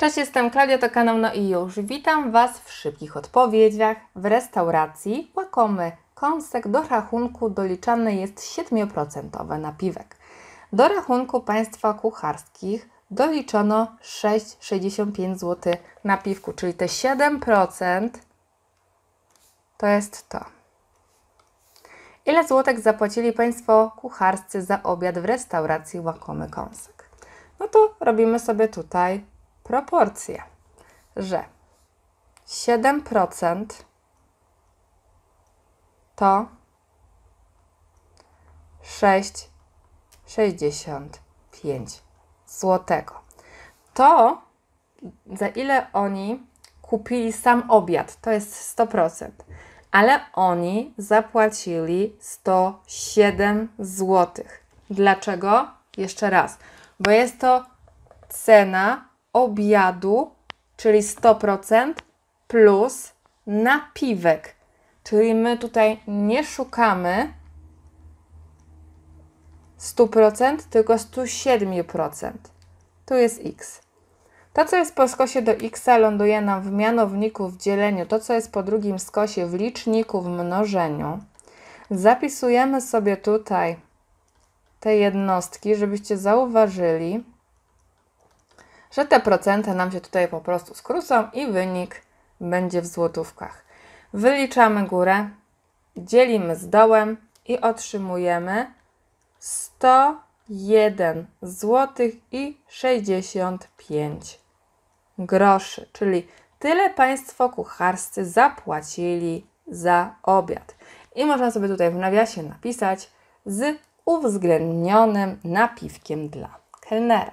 Cześć, jestem Klaudia, to kanał No i już. Witam Was w szybkich odpowiedziach. W restauracji łakomy kąsek do rachunku doliczany jest 7% napiwek. Do rachunku państwa kucharskich doliczono 6,65 zł napiwku, czyli te 7% to jest to. Ile złotek zapłacili Państwo kucharscy za obiad w restauracji łakomy kąsek? No to robimy sobie tutaj proporcje, że 7% to 6,65 zł. To za ile oni kupili sam obiad, to jest 100%, ale oni zapłacili 107 zł. Dlaczego? Jeszcze raz, bo jest to cena obiadu, czyli 100%, plus napiwek. Czyli my tutaj nie szukamy 100%, tylko 107%. Tu jest x. To, co jest po skosie do x, ląduje nam w mianowniku w dzieleniu. To, co jest po drugim skosie w liczniku w mnożeniu. Zapisujemy sobie tutaj te jednostki, żebyście zauważyli, że te procenty nam się tutaj po prostu skrócą i wynik będzie w złotówkach. Wyliczamy górę, dzielimy z dołem i otrzymujemy 101 zł i 65 groszy, czyli tyle Państwo kucharscy zapłacili za obiad. I można sobie tutaj w nawiasie napisać z uwzględnionym napiwkiem dla kelnera.